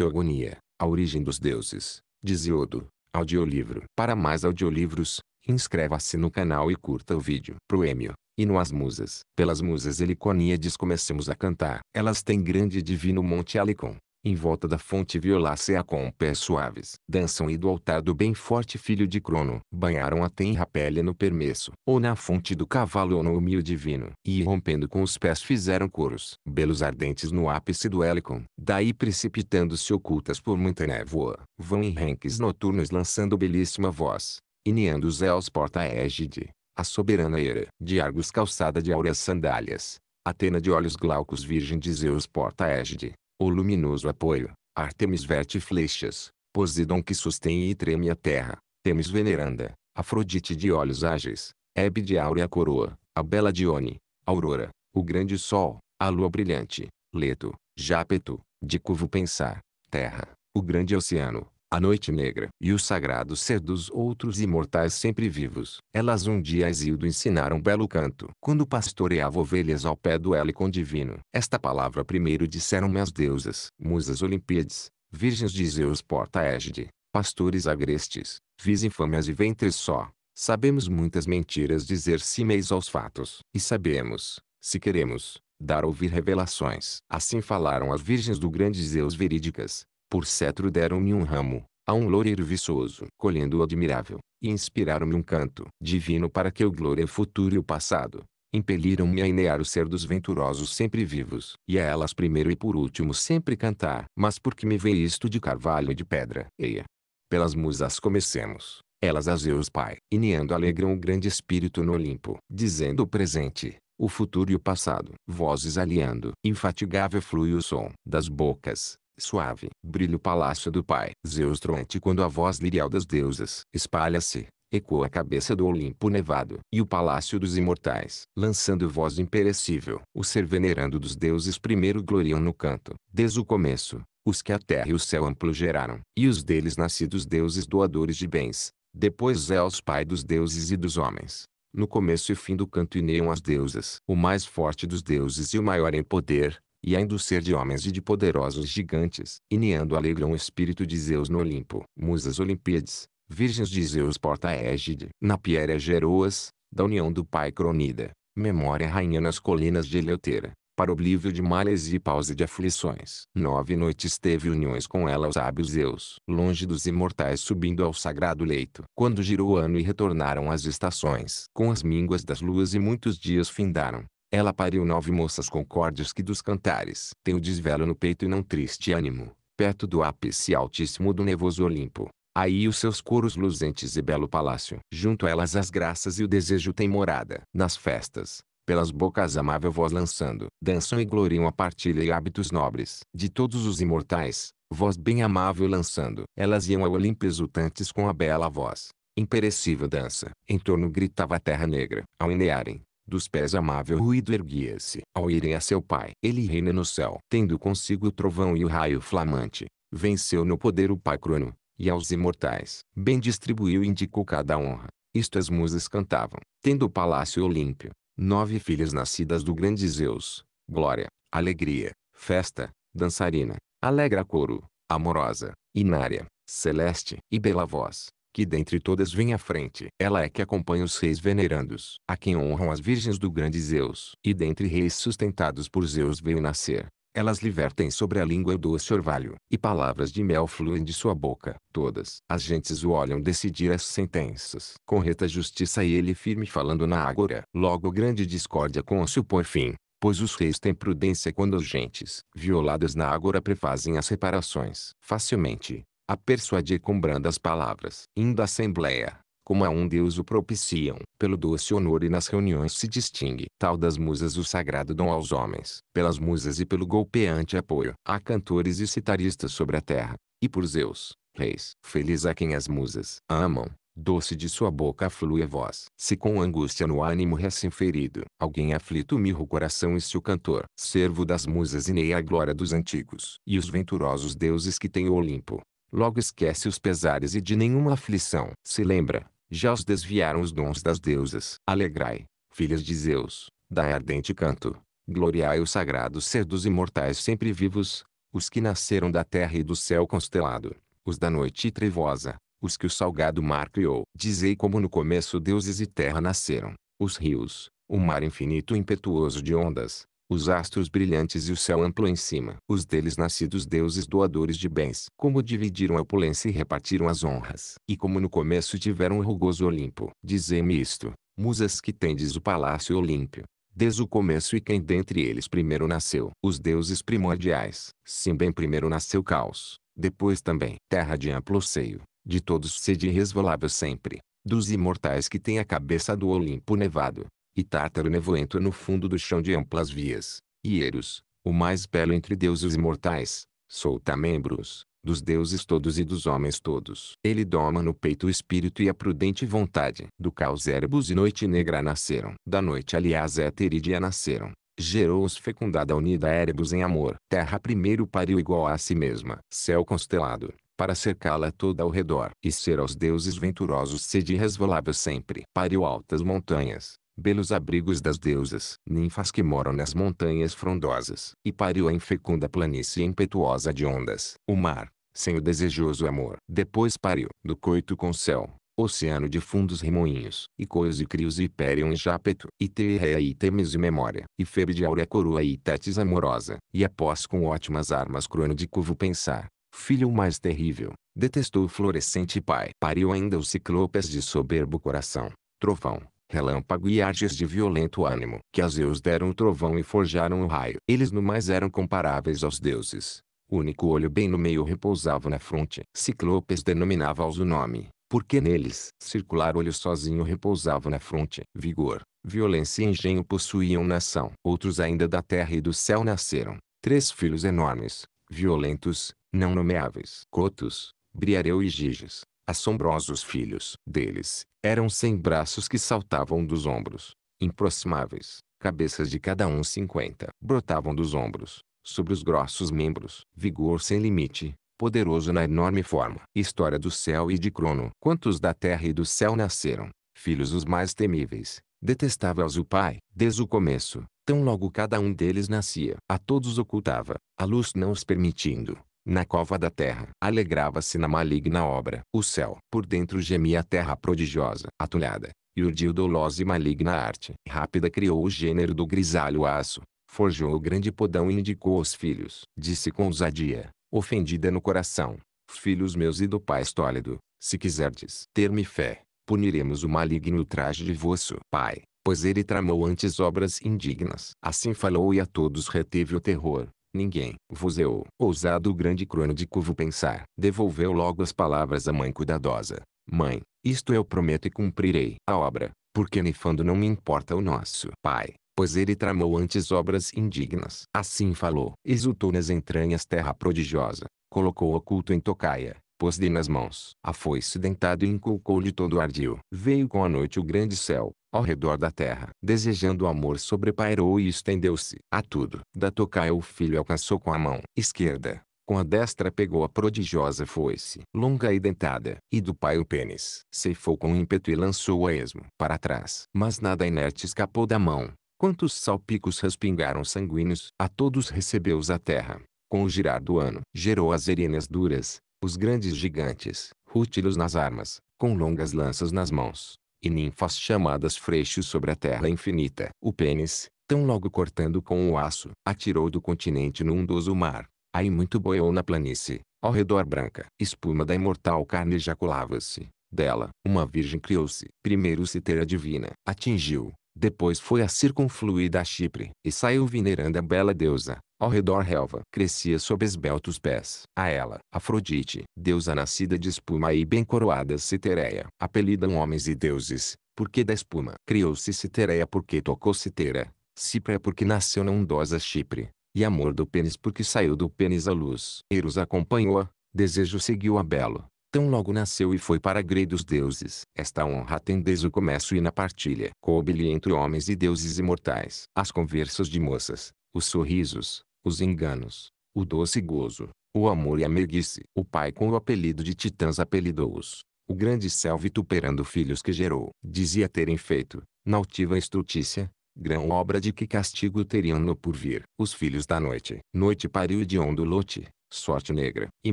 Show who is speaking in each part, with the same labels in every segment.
Speaker 1: Teogonia, A Origem dos Deuses, de Ziodo. Audiolivro. Para mais audiolivros, inscreva-se no canal e curta o vídeo. Proêmio. Hino às Musas. Pelas Musas Heliconiades comecemos a cantar. Elas têm grande divino Monte Helicon. Em volta da fonte violácea com pés suaves, dançam e do altar do bem forte filho de Crono, banharam a tenra pele no permesso, ou na fonte do cavalo ou no humil divino, e rompendo com os pés fizeram coros, belos ardentes no ápice do Helicon, daí precipitando-se ocultas por muita névoa, vão em renques noturnos lançando belíssima voz, ineando os éus porta-égide, a soberana era, de Argos calçada de áureas sandálias, Atena de olhos glaucos virgem de Zeus porta-égide, o luminoso apoio, Artemis verte flechas, Poseidon que sustém e treme a terra, Temis veneranda, Afrodite de olhos ágeis, Hebe de áurea coroa, a bela Dione, Aurora, o grande sol, a lua brilhante, Leto, Jápeto, de curvo pensar, terra, o grande oceano, a noite negra e o sagrado ser dos outros imortais sempre vivos. Elas um dia a Isildo ensinaram um belo canto. Quando pastoreava ovelhas ao pé do Helicon divino. Esta palavra primeiro disseram-me as deusas. Musas Olimpíades, virgens de Zeus porta-égide, pastores agrestes, vis infâmias e ventres só. Sabemos muitas mentiras dizer simeis aos fatos. E sabemos, se queremos, dar ouvir revelações. Assim falaram as virgens do grande Zeus verídicas, por cetro deram-me um ramo, a um loureiro viçoso, colhendo o admirável, e inspiraram-me um canto divino para que eu glorie o futuro e o passado. Impeliram-me a enear o ser dos venturosos sempre vivos, e a elas primeiro e por último sempre cantar. Mas por que me veio isto de carvalho e de pedra? Eia! Pelas musas comecemos. Elas a Zeus Pai, ineando alegram o grande espírito no Olimpo, dizendo o presente, o futuro e o passado. Vozes aliando, infatigável flui o som das bocas, suave, brilha o palácio do pai. Zeus troante quando a voz lirial das deusas espalha-se, ecoa a cabeça do Olimpo nevado e o palácio dos imortais, lançando voz imperecível. O ser venerando dos deuses primeiro gloriam no canto, desde o começo, os que a terra e o céu amplo geraram, e os deles nascidos deuses doadores de bens. Depois Zeus pai dos deuses e dos homens, no começo e fim do canto ineiam as deusas. O mais forte dos deuses e o maior em poder, e ainda o ser de homens e de poderosos gigantes, e neando alegram o espírito de Zeus no Olimpo. Musas Olimpíades, virgens de Zeus porta-égide, na Piera Geroas, da união do pai Cronida, memória rainha nas colinas de Eleutera, para oblívio de males e pausa de aflições. Nove noites teve uniões com ela os sábios Zeus, longe dos imortais subindo ao sagrado leito. Quando girou o ano e retornaram as estações, com as mínguas das luas e muitos dias findaram, ela pariu nove moças concordes que dos cantares tem o desvelo no peito e não triste ânimo, perto do ápice altíssimo do nevoso Olimpo. Aí os seus coros luzentes e belo palácio. Junto a elas as graças e o desejo têm morada. Nas festas, pelas bocas amável voz lançando, dançam e gloriam a partilha e hábitos nobres. De todos os imortais, voz bem amável lançando. Elas iam ao Olimpo exultantes com a bela voz. Imperecível dança. Em torno gritava a terra negra. Ao enearem, dos pés amável ruído erguia-se. Ao irem a seu pai, ele reina no céu. Tendo consigo o trovão e o raio flamante, venceu no poder o pai crono, e aos imortais. Bem distribuiu e indicou cada honra. Isto as musas cantavam. Tendo o palácio olímpio, nove filhas nascidas do grande Zeus. Glória, alegria, festa, dançarina, alegra coro, amorosa, inária, celeste e bela voz que dentre todas vem à frente. Ela é que acompanha os reis venerandos, a quem honram as virgens do grande Zeus. E dentre reis sustentados por Zeus veio nascer. Elas libertem sobre a língua o doce orvalho, e palavras de mel fluem de sua boca. Todas as gentes o olham decidir as sentenças. Com reta justiça e ele firme falando na ágora. Logo grande discórdia com o seu por fim, pois os reis têm prudência quando as gentes, violadas na ágora, prefazem as reparações. Facilmente, a persuadir com brandas palavras. Inda assembleia, como a um Deus o propiciam, pelo doce honor e nas reuniões se distingue. Tal das musas o sagrado dom aos homens, pelas musas e pelo golpeante apoio. Há cantores e citaristas sobre a terra, e por Zeus, reis. Feliz a quem as musas amam, doce de sua boca flui a voz. Se com angústia no ânimo recém-ferido, alguém aflito mirra o coração e se o cantor, servo das musas e a glória dos antigos. E os venturosos deuses que tem o Olimpo, Logo esquece os pesares e de nenhuma aflição. Se lembra, já os desviaram os dons das deusas. Alegrai, filhas de Zeus, dai ardente canto. Gloriai o sagrado ser dos imortais sempre vivos, os que nasceram da terra e do céu constelado, os da noite trevosa, os que o salgado mar criou. Dizei como no começo deuses e terra nasceram, os rios, o mar infinito impetuoso de ondas, os astros brilhantes e o céu amplo em cima. Os deles nascidos deuses doadores de bens. Como dividiram a opulência e repartiram as honras. E como no começo tiveram o rugoso Olimpo. Dizei-me isto, musas que tendes o palácio Olímpio. Desde o começo e quem dentre eles primeiro nasceu. Os deuses primordiais. Sim bem primeiro nasceu caos. Depois também. Terra de amplo seio. De todos sede irresvalável sempre. Dos imortais que tem a cabeça do Olimpo nevado e tártaro nevoento no fundo do chão de amplas vias, e Eros, o mais belo entre deuses imortais, solta membros, dos deuses todos e dos homens todos. Ele doma no peito o espírito e a prudente vontade. Do caos Erebus e Noite Negra nasceram. Da noite aliás Eterídea nasceram gerou-os fecundada unida Erebus em amor. Terra primeiro pariu igual a si mesma. Céu constelado, para cercá-la toda ao redor. E ser aos deuses venturosos sede resvalável sempre. Pariu altas montanhas, belos abrigos das deusas, ninfas que moram nas montanhas frondosas, e pariu a infecunda planície impetuosa de ondas, o mar, sem o desejoso amor. Depois pariu, do coito com o céu, oceano de fundos remoinhos, e coios e crios e périon e Japeto e teirreia e temes e memória, e febre de áurea coroa e tétis amorosa, e após com ótimas armas crono de cuvo pensar, filho mais terrível, detestou o florescente pai. Pariu ainda os ciclopes de soberbo coração, trovão, relâmpago e artes de violento ânimo, que a Zeus deram o trovão e forjaram o raio. Eles no mais eram comparáveis aos deuses. O único olho bem no meio repousava na fronte. Ciclopes denominava-os o nome, porque neles, circular olho sozinho repousava na fronte. Vigor, violência e engenho possuíam nação. Outros ainda da terra e do céu nasceram. Três filhos enormes, violentos, não nomeáveis. Cotos, Briareu e Giges. Assombrosos filhos deles, eram sem braços que saltavam dos ombros, improximáveis, cabeças de cada um cinquenta, brotavam dos ombros, sobre os grossos membros, vigor sem limite, poderoso na enorme forma. História do céu e de Crono. Quantos da terra e do céu nasceram, filhos os mais temíveis, detestáveis o pai, desde o começo, tão logo cada um deles nascia. A todos ocultava, a luz não os permitindo, na cova da terra. Alegrava-se na maligna obra. O céu. Por dentro gemia a terra prodigiosa, atulhada, e urdiu dolosa e maligna arte. Rápida criou o gênero do grisalho aço, forjou o grande podão e indicou aos filhos. Disse com ousadia, ofendida no coração, Filhos meus e do Pai estólido, se quiserdes ter-me fé, puniremos o maligno traje de vosso Pai, pois ele tramou antes obras indignas. Assim falou e a todos reteve o terror Ninguém vos eu. Ousado o grande crono de cuvo pensar. Devolveu logo as palavras à mãe cuidadosa. Mãe, isto eu prometo e cumprirei a obra, porque nefando não me importa o nosso pai, pois ele tramou antes obras indignas. Assim falou, exultou nas entranhas terra prodigiosa, colocou o oculto em tocaia, Pôs-lhe nas mãos a foice dentada e inculcou-lhe todo o ardil. Veio com a noite o grande céu, ao redor da terra. Desejando o amor sobrepairou e estendeu-se a tudo. Da tocaia o filho alcançou com a mão esquerda. Com a destra pegou a prodigiosa foice, longa e dentada, e do pai o pênis. Ceifou com ímpeto e lançou a esmo para trás. Mas nada inerte escapou da mão. Quantos salpicos respingaram sanguíneos, a todos recebeu-os a terra. Com o girar do ano, gerou as erenas duras, os grandes gigantes, rútilos nas armas, com longas lanças nas mãos, e ninfas chamadas freixos sobre a terra infinita. O pênis, tão logo cortando com o aço, atirou do continente num doso mar. Aí muito boiou na planície, ao redor branca. Espuma da imortal carne ejaculava-se. Dela, uma virgem criou-se. Primeiro citera divina, atingiu. Depois foi a circunfluída a Chipre, e saiu venerando a bela deusa, ao redor relva crescia sob esbeltos pés. A ela, Afrodite, deusa nascida de espuma e bem coroada Citereia, apelidam homens e deuses, porque da espuma. Criou-se Citereia porque tocou Citera, Cipra é porque nasceu na ondosa Chipre, e amor do pênis porque saiu do pênis à luz. Eros acompanhou-a, desejo seguiu a belo. Tão logo nasceu e foi para a grei dos deuses. Esta honra tem desde o começo e na partilha. Coube-lhe entre homens e deuses imortais. As conversas de moças, os sorrisos, os enganos, o doce gozo, o amor e a meiguice. O pai com o apelido de Titãs apelidou-os. O grande céu vituperando filhos que gerou. Dizia terem feito, nautiva estrutícia, grão obra de que castigo teriam no porvir. Os filhos da noite. Noite pariu hediondo lote, sorte negra. E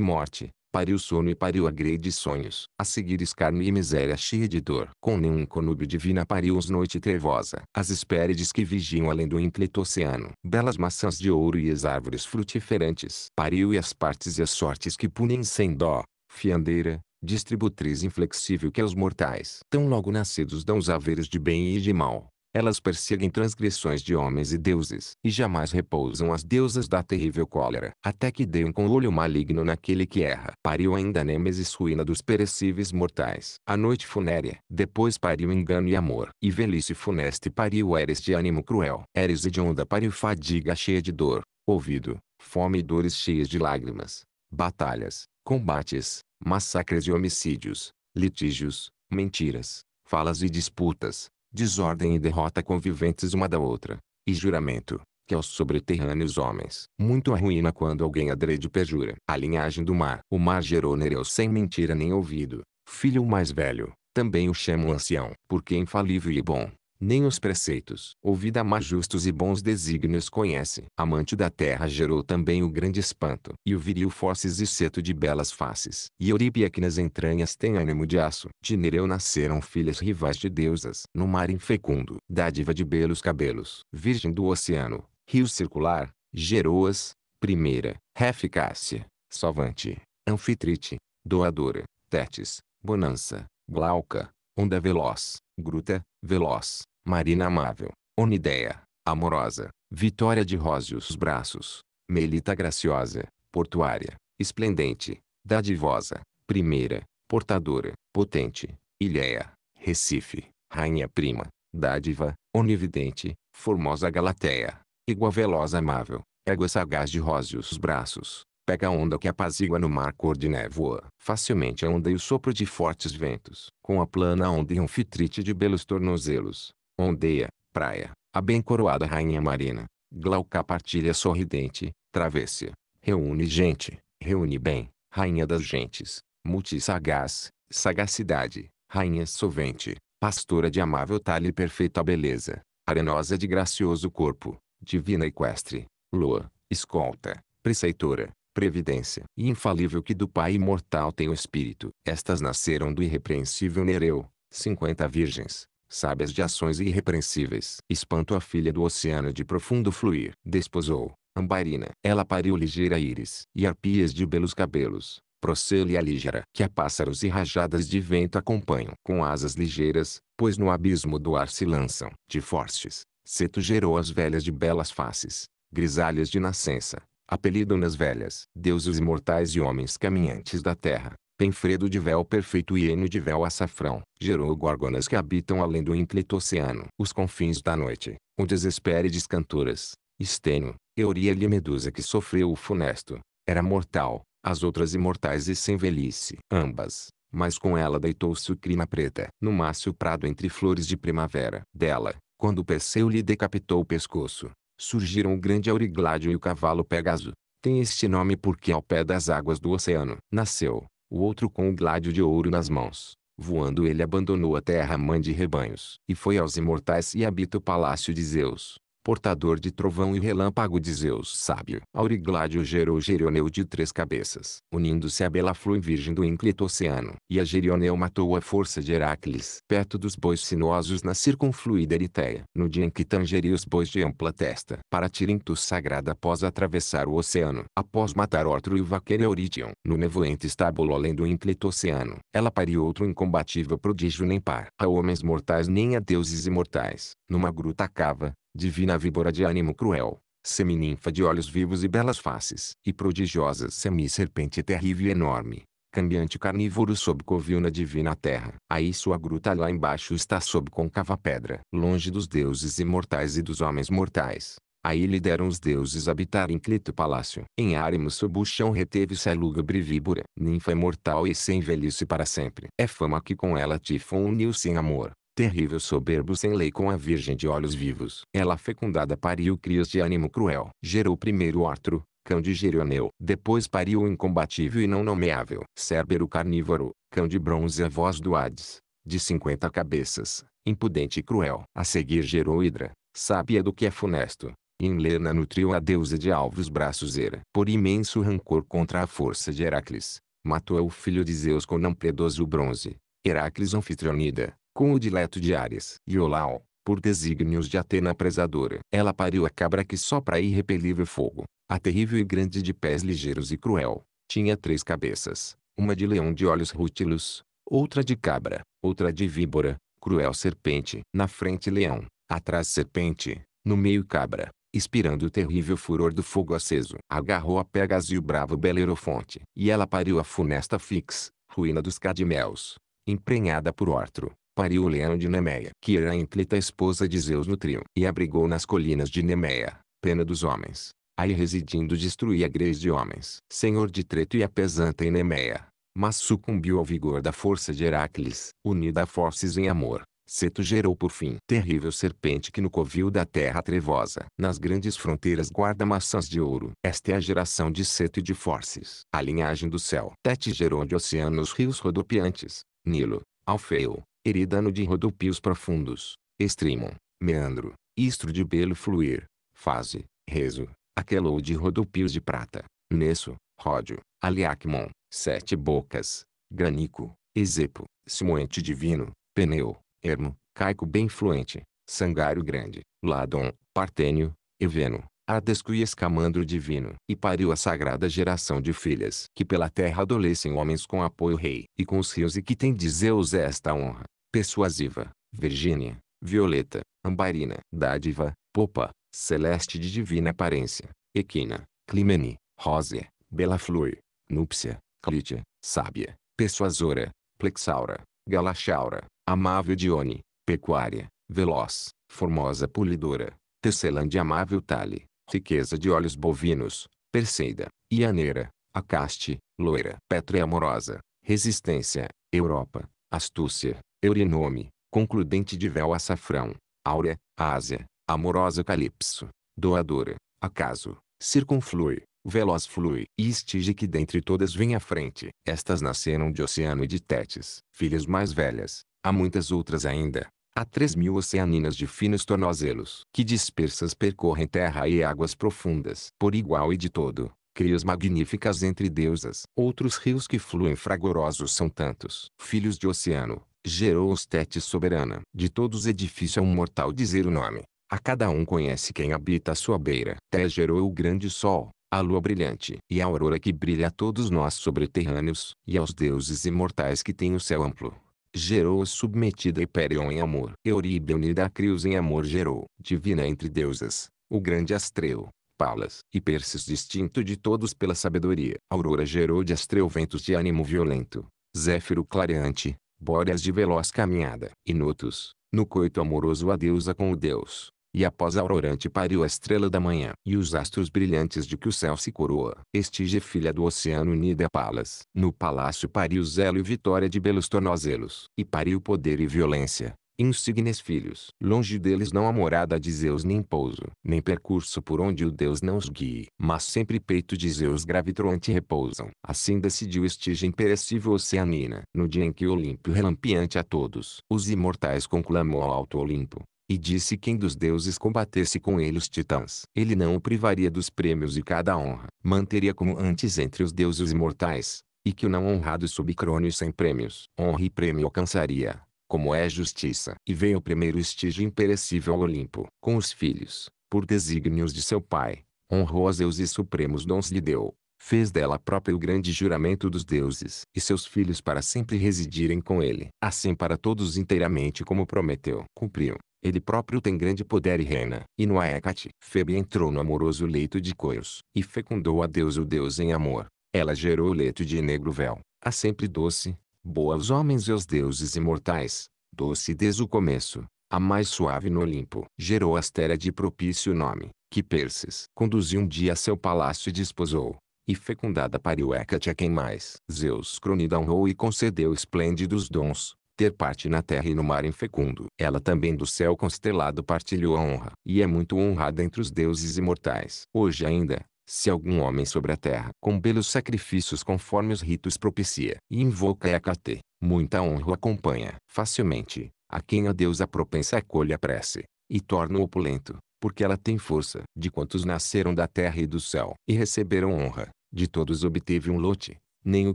Speaker 1: morte, pariu sono e pariu a de sonhos. A seguir escarne e miséria cheia de dor. Com nenhum conúbio divina pariu-os noite trevosa. As espérides que vigiam além do ímpleto oceano. Belas maçãs de ouro e as árvores frutiferantes. Pariu e as partes e as sortes que punem sem dó. Fiandeira, distributriz inflexível que aos é mortais, tão logo nascidos dão os haveres de bem e de mal, elas perseguem transgressões de homens e deuses, e jamais repousam as deusas da terrível cólera, até que deem com o olho maligno naquele que erra. Pariu ainda a nêmesis ruína dos perecíveis mortais. A noite funérea, depois pariu engano e amor, e velhice funeste pariu eres de ânimo cruel. Eres hedionda pariu fadiga cheia de dor, ouvido, fome e dores cheias de lágrimas, batalhas, combates, massacres e homicídios, litígios, mentiras, falas e disputas, desordem e derrota conviventes uma da outra, e juramento, que aos sobreterrâneos homens muito arruína quando alguém adrede perjura. A linhagem do mar. O mar gerou Nereu sem mentira nem ouvido, filho mais velho, também o chamam ancião, porque infalível e bom, nem os preceitos. Ouvida mais justos e bons desígnios conhece. Amante da terra gerou também o grande espanto. E o viril forces e seto de belas faces. E Eurípia que nas entranhas tem ânimo de aço. De Nereu nasceram filhas rivais de deusas. No mar infecundo, dádiva de belos cabelos. Virgem do oceano, rio circular, Geroas, primeira, Reficácia, Sovante, Anfitrite, Doadora, Tétis, Bonança, Glauca, onda veloz, gruta, veloz, marina amável, onideia, amorosa, vitória de róseos braços, melita graciosa, portuária, esplendente, dadivosa, primeira, portadora, potente, ilhéia, Recife, rainha prima, dádiva, onividente, formosa Galateia, igual veloz amável, égua sagaz de róseos braços, Pega a onda que apazigua no mar cor de névoa. Facilmente a onda e o sopro de fortes ventos. Com a plana onda e um fitrite de belos tornozelos. Ondeia, praia, a bem coroada rainha marina. Glauca partilha sorridente, travessa. Reúne gente, reúne bem, rainha das gentes. Multisagaz, sagacidade, rainha sovente. Pastora de amável talhe e perfeita beleza. Arenosa de gracioso corpo, divina equestre. Lua, escolta, preceitora, previdência e infalível que do Pai imortal tem o Espírito. Estas nasceram do irrepreensível Nereu, cinquenta virgens, sábias de ações irrepreensíveis. Espanto a filha do oceano de profundo fluir. Desposou, Ambarina. Ela pariu ligeira íris e arpias de belos cabelos. Procelia ligera, que a pássaros e rajadas de vento acompanham. Com asas ligeiras, pois no abismo do ar se lançam. De fortes, Seto gerou as velhas de belas faces, grisalhas de nascença, Apelido nas velhas, deuses imortais e homens caminhantes da terra. Penfredo de véu perfeito e Enio de véu açafrão, gerou górgonas que habitam além do ínclito oceano, os confins da noite, onde as espérides cantoras, Estênio, Euríale e Medusa que sofreu o funesto, era mortal, as outras imortais e sem velhice, ambas, mas com ela deitou-se o crina preta, no mácio prado entre flores de primavera. Dela, quando Perseu lhe decapitou o pescoço, surgiram o grande aurigládio e o cavalo Pégaso. Tem este nome porque ao pé das águas do oceano nasceu, o outro com o gládio de ouro nas mãos. Voando ele abandonou a terra mãe de rebanhos, e foi aos imortais e habita o palácio de Zeus portador de trovão e relâmpago de Zeus sábio. Aurigládio gerou Gerioneu de três cabeças, unindo-se a Belaflui virgem do ínclito oceano. E a Gerioneu matou a força de Heracles, perto dos bois sinuosos na circunfluída Eritéia. No dia em que tangeria os bois de ampla testa, para Tirinto sagrada após atravessar o oceano, após matar Ortro e Vaquera Eurítion, no nevoente estábulo além do ínclito oceano, ela pariu outro incombatível prodígio nem par, a homens mortais nem a deuses imortais, numa gruta cava, divina víbora de ânimo cruel, semininfa de olhos vivos e belas faces, e prodigiosa semi-serpente terrível e enorme, cambiante carnívoro sob covil na divina terra. Aí sua gruta lá embaixo está sob concava pedra, longe dos deuses imortais e dos homens mortais. Aí lhe deram os deuses habitar em Clito Palácio. Em Árimo sob o chão reteve-se a lúgubre víbora, ninfa imortal e sem velhice para sempre. É fama que com ela Tifon uniu-se em amor terrível soberbo sem lei com a virgem de olhos vivos. Ela fecundada pariu crias de ânimo cruel. Gerou primeiro Artro, cão de Gerioneu. Depois pariu o incombatível e não nomeável. Cérbero carnívoro, cão de bronze a voz do Hades, de cinquenta cabeças, impudente e cruel. A seguir gerou Hidra, sábia do que é funesto. Em Enlena nutriu a deusa de alvos braços era. Por imenso rancor contra a força de Heracles, matou o filho de Zeus com não predoso bronze. Heracles Anfitrionida, com o dileto de Ares Iolau, por desígnios de Atena apresadora. Ela pariu a cabra que sopra irrepelível fogo, a terrível e grande de pés ligeiros e cruel. Tinha três cabeças, uma de leão de olhos rútilos, outra de cabra, outra de víbora, cruel serpente. Na frente leão, atrás serpente, no meio cabra, expirando o terrível furor do fogo aceso. Agarrou a Pegas e o bravo Belerofonte. E ela pariu a funesta Fix, ruína dos Cadmeus, emprenhada por Ortro pariu o leão de Nemeia, que era a ínclita esposa de Zeus no trio, e abrigou nas colinas de Nemeia, pena dos homens. Aí residindo destruía a grez de homens, senhor de Treto e apesanta em Nemeia. Mas sucumbiu ao vigor da força de Heracles, unida a forces em amor. Seto gerou por fim terrível serpente que no covil da terra trevosa, nas grandes fronteiras guarda maçãs de ouro. Esta é a geração de Seto e de Forces. A linhagem do céu. Tete gerou de oceanos rios rodopiantes, Nilo, Alfeu, Eridano de rodopios profundos, estrimon, meandro, istro de belo fluir, fase, rezo, aquelou de rodopios de prata, nesso, ródio, aliacmon, sete bocas, granico, exepo, simoente divino, pneu, ermo, caico bem fluente, sangário grande, ladon, partênio, eveno, ardesco e escamandro divino. E pariu a sagrada geração de filhas que pela terra adolescem homens com apoio rei e com os rios e que tem de Zeus esta honra persuasiva, Virgínia, violeta, ambarina, dádiva, popa, celeste de divina aparência, equina, climene, rósea, bela flor, núpcia, clítia, sábia, persuasora, plexaura, galaxaura, amável dione, pecuária, veloz, formosa polidora, tecelândia amável tale, riqueza de olhos bovinos, perseida, ianeira, acaste, loira, pétrea amorosa, resistência, Europa, astúcia, Eurinome, concludente de véu açafrão, áurea, ásia, amorosa calipso, doadora, acaso, circunflui, veloz flui e estige que dentre todas vem à frente. Estas nasceram de Oceano e de Tétis, filhas mais velhas, há muitas outras ainda. Há três mil oceaninas de finos tornozelos, que dispersas percorrem terra e águas profundas, por igual e de todo, crias magníficas entre deusas. Outros rios que fluem fragorosos são tantos, filhos de oceano, gerou os tetes soberana. De todos edifício é um mortal dizer o nome. A cada um conhece quem habita a sua beira. Té gerou o grande sol, a lua brilhante e a aurora que brilha a todos nós subterrâneos. e aos deuses imortais que têm o céu amplo. Gerou-os submetida Hyperion em amor. Euríbe unida crius em amor gerou. Divina entre deusas, o grande Astreu, Palas e Perses distinto de todos pela sabedoria. Aurora gerou de Astreu ventos de ânimo violento, Zéfiro clareante, Bóreas de veloz caminhada. Inutos, no coito amoroso a deusa com o deus. E após a aurorante pariu a estrela da manhã. E os astros brilhantes de que o céu se coroa. Estige filha do oceano unida a palas. No palácio pariu zelo e vitória de belos tornozelos. E pariu poder e violência insignes filhos. Longe deles não há morada de Zeus nem pouso, nem percurso por onde o Deus não os guie, mas sempre peito de Zeus gravitroante repousam. Assim decidiu Estige imperecível Oceanina, no dia em que o Olimpo relampiante a todos. Os imortais conclamou ao alto Olimpo, e disse quem dos deuses combatesse com ele os titãs. Ele não o privaria dos prêmios e cada honra, manteria como antes entre os deuses imortais, e que o não honrado subcrônio sem prêmios. Honra e prêmio alcançaria, como é justiça. E veio o primeiro estígio imperecível ao Olimpo, com os filhos, por desígnios de seu pai, honrou a Zeus e supremos dons lhe deu. Fez dela própria o grande juramento dos deuses e seus filhos para sempre residirem com ele. Assim para todos inteiramente como prometeu. Cumpriu. Ele próprio tem grande poder e reina. E no Aecate, Febe entrou no amoroso leito de coios. E fecundou a Deus o Deus em amor. Ela gerou o leito de negro véu, a sempre doce, boa aos homens e aos deuses imortais, doce desde o começo, a mais suave no Olimpo. Gerou Astera de propício nome, que Perses conduziu um dia a seu palácio e desposou. E fecundada pariu Hecate a quem mais Zeus cronida honrou e concedeu esplêndidos dons, ter parte na terra e no mar infecundo. Ela também do céu constelado partilhou a honra, e é muito honrada entre os deuses imortais. Hoje ainda, se algum homem sobre a terra, com belos sacrifícios conforme os ritos propicia, e invoca Hecate, muita honra acompanha, facilmente, a quem a deusa propensa acolhe a prece, e torna opulento, porque ela tem força. De quantos nasceram da terra e do céu, e receberam honra, de todos obteve um lote. Nem o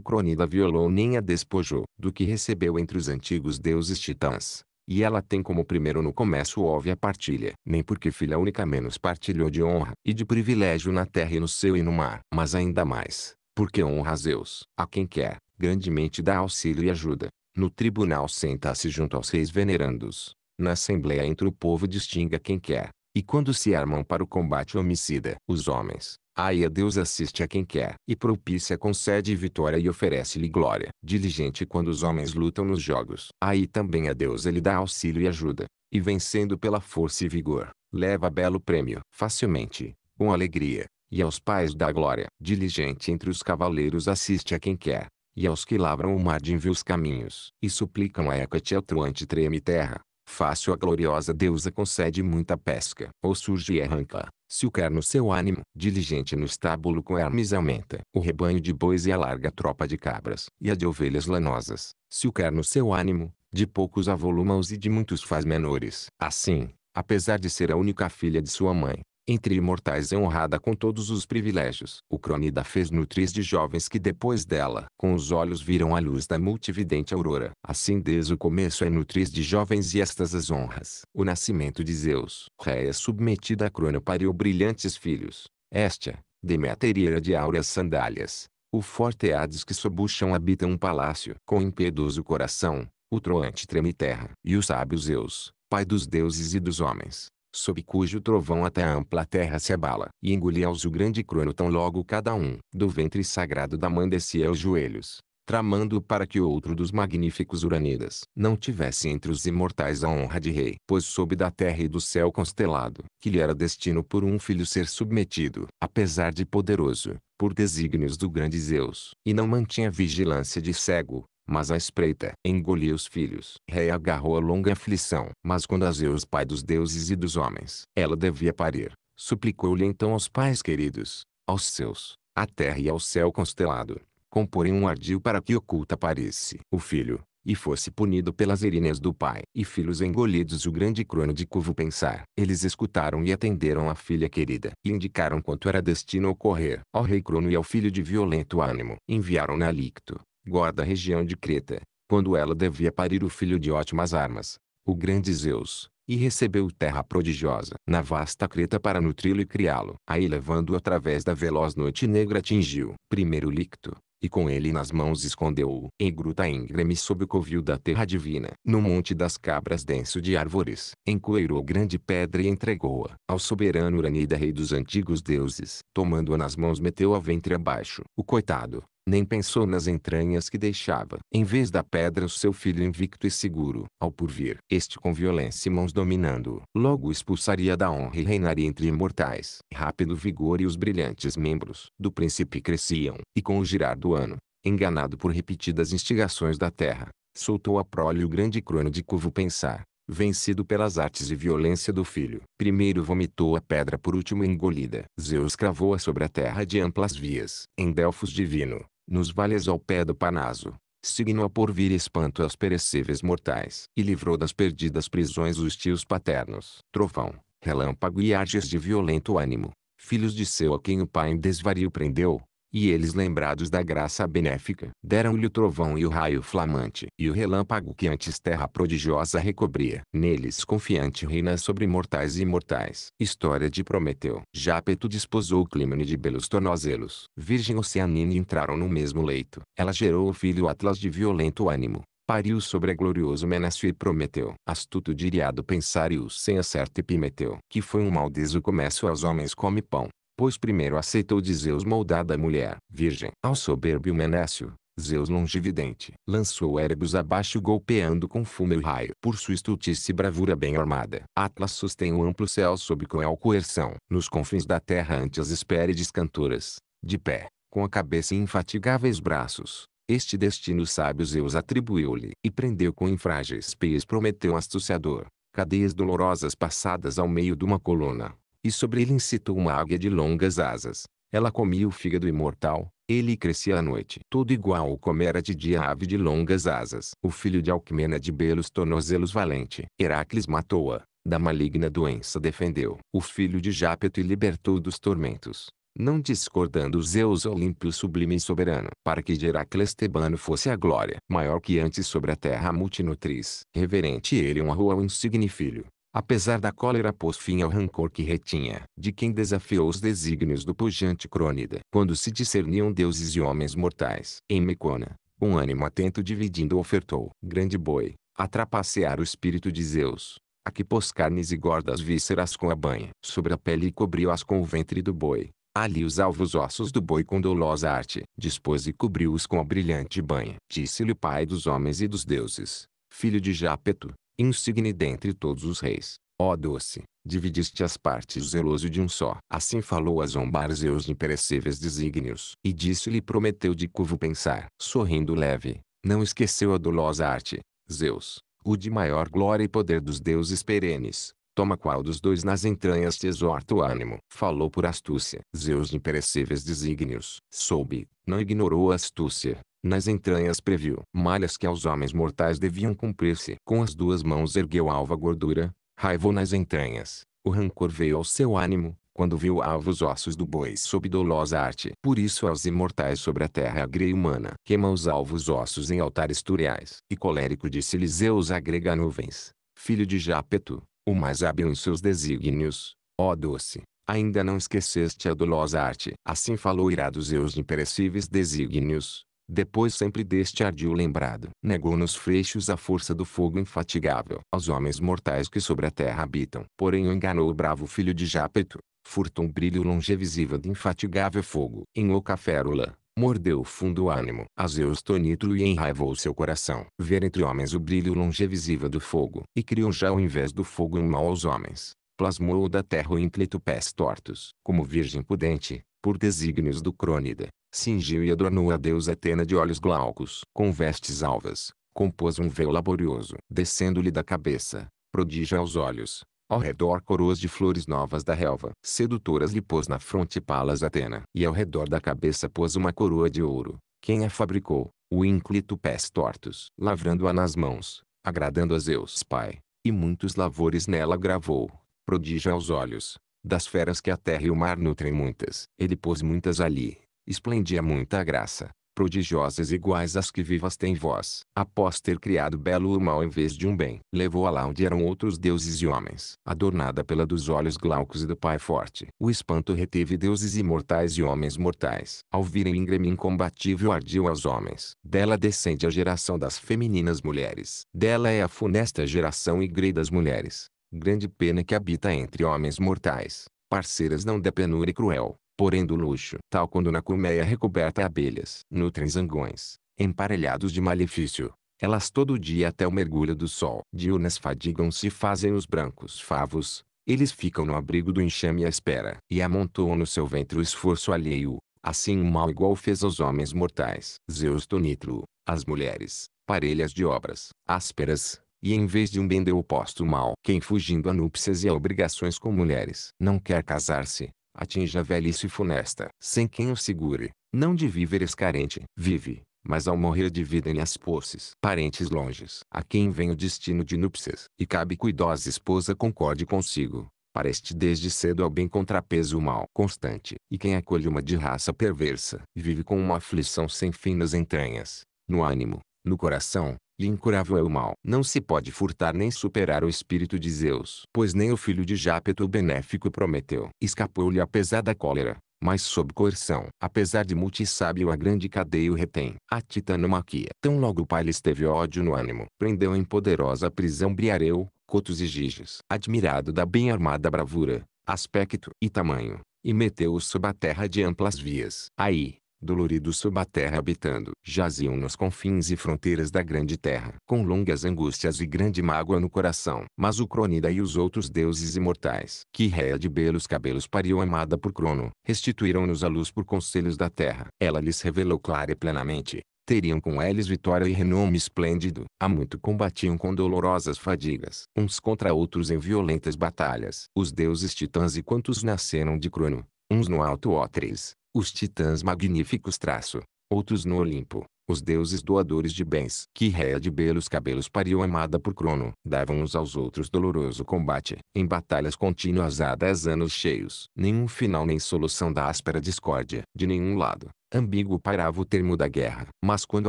Speaker 1: cronida violou nem a despojou, do que recebeu entre os antigos deuses titãs, e ela tem como primeiro no começo houve a partilha. Nem porque filha única menos partilhou de honra e de privilégio na terra e no céu e no mar. Mas ainda mais, porque honra a Zeus. A quem quer, grandemente dá auxílio e ajuda. No tribunal senta-se junto aos reis venerandos. Na assembleia entre o povo distinga quem quer. E quando se armam para o combate homicida, os homens, Aí a Deus assiste a quem quer, e propícia concede vitória e oferece-lhe glória. Diligente quando os homens lutam nos jogos. Aí também a Deus ele dá auxílio e ajuda, e vencendo pela força e vigor, leva belo prêmio, facilmente, com alegria, e aos pais dá glória. Diligente entre os cavaleiros assiste a quem quer, e aos que lavram o mar de envia caminhos, e suplicam a Hecate ao truante treme terra, Fácil a gloriosa deusa concede muita pesca. Ou surge e arranca. Se o quer no seu ânimo, diligente no estábulo com armes aumenta. O rebanho de bois e a larga tropa de cabras. E a de ovelhas lanosas. Se o quer no seu ânimo, de poucos avoluma-os e de muitos faz menores. Assim, apesar de ser a única filha de sua mãe, entre imortais é honrada com todos os privilégios. O Cronida fez nutriz de jovens que depois dela, com os olhos viram a luz da multividente aurora. Assim desde o começo é nutriz de jovens e estas as honras. O nascimento de Zeus. réia submetida a Crono pariu brilhantes filhos. Esta, Deméter de áureas sandálias. O forte Hades que sob o chão habita um palácio. Com impiedoso coração, o troante treme terra. E o sábio Zeus, pai dos deuses e dos homens, sob cujo trovão até a ampla terra se abala. E engolia-os o grande crono tão logo cada um, do ventre sagrado da mãe descia aos joelhos, tramando para que outro dos magníficos Uranidas não tivesse entre os imortais a honra de rei, pois soube da terra e do céu constelado, que lhe era destino por um filho ser submetido, apesar de poderoso, por desígnios do grande Zeus, e não mantinha vigilância de cego, mas a espreita engoliu os filhos. Rei agarrou a longa aflição. Mas quando a Zeus pai dos deuses e dos homens, ela devia parir, suplicou-lhe então aos pais queridos, aos seus, à terra e ao céu constelado, comporem um ardil para que oculta parisse o filho, e fosse punido pelas eríneas do pai. E filhos engolidos o grande crono de cuvo pensar. Eles escutaram e atenderam a filha querida, e indicaram quanto era destino ocorrer. Ao rei crono e ao filho de violento ânimo, enviaram-na Licto, guarda a região de Creta, quando ela devia parir o filho de ótimas armas, o grande Zeus, e recebeu terra prodigiosa na vasta Creta para nutri-lo e criá-lo. Aí levando-o através da veloz noite negra atingiu primeiro Licto, e com ele nas mãos escondeu-o em gruta íngreme sob o covil da terra divina, no monte das cabras denso de árvores. Encoerou grande pedra e entregou-a ao soberano Uranida rei dos antigos deuses. Tomando-a nas mãos meteu-a ventre abaixo. O coitado, nem pensou nas entranhas que deixava. Em vez da pedra o seu filho invicto e seguro, ao porvir, este com violência e mãos dominando-o, logo expulsaria da honra e reinaria entre imortais. Rápido vigor e os brilhantes membros do príncipe cresciam, e com o girar do ano, enganado por repetidas instigações da terra, soltou a prole o grande crono de Cuvo pensar, vencido pelas artes e violência do filho. Primeiro vomitou a pedra por último engolida. Zeus cravou-a sobre a terra de amplas vias. Em Delfos divino, nos vales ao pé do Panaso, signou a porvir espanto aos perecíveis mortais, e livrou das perdidas prisões os tios paternos, trovão, relâmpago e arges de violento ânimo, filhos de seu a quem o pai em desvario prendeu, e eles lembrados da graça benéfica, deram-lhe o trovão e o raio flamante, e o relâmpago que antes terra prodigiosa recobria. Neles confiante reina sobre mortais e imortais. História de Prometeu. Japeto desposou o clímeno de belos tornozelos. Virgem Oceanina entraram no mesmo leito. Ela gerou o filho Atlas de violento ânimo. Pariu sobre a glorioso Menécio e Prometeu. Astuto diriado pensarius sem acerto e Pimeteu. Que foi um maldeso comércio aos homens come pão pois primeiro aceitou de Zeus moldada a mulher, virgem. Ao soberbio Menécio, Zeus longividente, lançou Erebus abaixo golpeando com fumo e raio. Por sua estultice e bravura bem armada, Atlas sustém o amplo céu sob cruel coerção. Nos confins da terra ante as Hespérides cantoras, de pé, com a cabeça e infatigáveis braços, este destino sábio Zeus atribuiu-lhe. E prendeu com infrágeis peias Prometeu um astuciador, cadeias dolorosas passadas ao meio de uma coluna e sobre ele incitou uma águia de longas asas. Ela comia o fígado imortal, ele crescia à noite. Tudo igual o comera de dia a ave de longas asas. O filho de Alquimena de belos tornozelos valente. Heracles matou-a, da maligna doença defendeu. O filho de Jápeto e libertou dos tormentos. Não discordando Zeus Olímpio sublime e soberano, para que de Heracles Tebano fosse a glória, maior que antes sobre a terra multinutriz. Reverente ele honrou ao insigne filho, Apesar da cólera pôs fim ao rancor que retinha, de quem desafiou os desígnios do pujante Crônida. Quando se discerniam deuses e homens mortais. Em Mecona, um ânimo atento dividindo ofertou. Grande boi, a trapacear o espírito de Zeus, a que pôs carnes e gordas vísceras com a banha. Sobre a pele e cobriu-as com o ventre do boi. Ali os alvos ossos do boi com dolosa arte. Dispôs e cobriu-os com a brilhante banha. Disse-lhe o pai dos homens e dos deuses. Filho de Japeto, insigne dentre todos os reis. Ó doce, dividiste as partes zeloso de um só. Assim falou a zombar Zeus de imperecíveis desígnios. E disse-lhe Prometeu de cuvo pensar. Sorrindo leve, não esqueceu a dolosa arte. Zeus, o de maior glória e poder dos deuses perenes. Toma qual dos dois nas entranhas te exorta o ânimo. Falou por astúcia. Zeus de imperecíveis desígnios. Soube, não ignorou a astúcia nas entranhas previu. Malhas que aos homens mortais deviam cumprir-se. Com as duas mãos ergueu alva gordura, raivou nas entranhas. O rancor veio ao seu ânimo, quando viu alvos ossos do boi sob dolosa arte. Por isso aos imortais sobre a terra a grei humana queima os alvos ossos em altares turiais. E colérico disse-lhe agrega nuvens, filho de Japeto, o mais hábil em seus desígnios, ó doce. Ainda não esqueceste a dolosa arte. Assim falou irado Zeus de imperecíveis desígnios, depois sempre deste ardil lembrado. Negou nos freixos a força do fogo infatigável. Aos homens mortais que sobre a terra habitam. Porém o enganou o bravo filho de Japeto. Furtou um brilho longevisível de infatigável fogo. Em Ocaférula, mordeu o fundo ânimo. A Zeus Tonítolo e enraivou seu coração. Ver entre homens o brilho longevisível do fogo. E criou já ao invés do fogo um mal aos homens. Plasmou da terra o ínclito pés tortos. Como virgem pudente, por desígnios do Crônida, cingiu e adornou a deusa Atena de olhos glaucos. Com vestes alvas, compôs um véu laborioso, descendo-lhe da cabeça, prodígio aos olhos, ao redor coroas de flores novas da relva. Sedutoras lhe pôs na fronte Palas Atena. E ao redor da cabeça pôs uma coroa de ouro. Quem a fabricou? O ínclito pés tortos. Lavrando-a nas mãos, agradando a Zeus pai. E muitos lavores nela gravou. Prodígio aos olhos. Das feras que a terra e o mar nutrem muitas. Ele pôs muitas ali esplendia muita graça, prodigiosas iguais às que vivas tem vós. Após ter criado belo o mal em vez de um bem, levou-a lá onde eram outros deuses e homens. Adornada pela dos olhos glaucos e do pai forte. O espanto reteve deuses imortais e homens mortais. Ao virem íngreme incombatível ardiu aos homens. Dela descende a geração das femininas mulheres. Dela é a funesta geração e grei das mulheres. Grande pena que habita entre homens mortais. Parceiras não da penura e cruel porém do luxo, tal quando na colmeia recoberta abelhas nutrem zangões, emparelhados de malefício. Elas todo dia até o mergulho do sol. Diurnas fadigam-se e fazem os brancos favos. Eles ficam no abrigo do enxame à espera. E amontoam no seu ventre o esforço alheio. Assim o mal igual fez aos homens mortais. Zeus Donítilo, as mulheres, parelhas de obras, ásperas, e em vez de um bem deu oposto mal. Quem fugindo a núpcias e a obrigações com mulheres, não quer casar-se, atinge a velhice funesta, sem quem o segure, não de víveres carente, vive, mas ao morrer dividem-lhe as posses. Parentes longes, a quem vem o destino de núpcias. E cabe cuidosa esposa concorde consigo, para este desde cedo ao bem contrapeso o mal constante. E quem acolhe uma de raça perversa, vive com uma aflição sem fim nas entranhas, no ânimo, no coração, e incurável é o mal. Não se pode furtar nem superar o espírito de Zeus. Pois nem o filho de Jápeto o benéfico prometeu. Escapou-lhe a pesada cólera, mas sob coerção. Apesar de multissábio a grande cadeia o retém. A titanomaquia. Tão logo o pai lhes teve ódio no ânimo. Prendeu em poderosa prisão Briareu, Cotos e Giges. Admirado da bem armada bravura, aspecto e tamanho. E meteu-os sob a terra de amplas vias. Aí, dolorido sob a terra habitando, jaziam nos confins e fronteiras da grande terra, com longas angústias e grande mágoa no coração. Mas o Cronida e os outros deuses imortais, que réa de belos cabelos pariu amada por Crono, restituíram-nos a luz por conselhos da terra. Ela lhes revelou clara e plenamente, teriam com eles vitória e renome esplêndido. Há muito combatiam com dolorosas fadigas, uns contra outros em violentas batalhas. Os deuses titãs e quantos nasceram de Crono, uns no alto Ótris, os titãs magníficos traço, outros no Olimpo, os deuses doadores de bens que Réa de belos cabelos pariu amada por Crono, davam uns aos outros doloroso combate, em batalhas contínuas há dez anos cheios. Nenhum final nem solução da áspera discórdia, de nenhum lado, ambíguo pairava o termo da guerra. Mas quando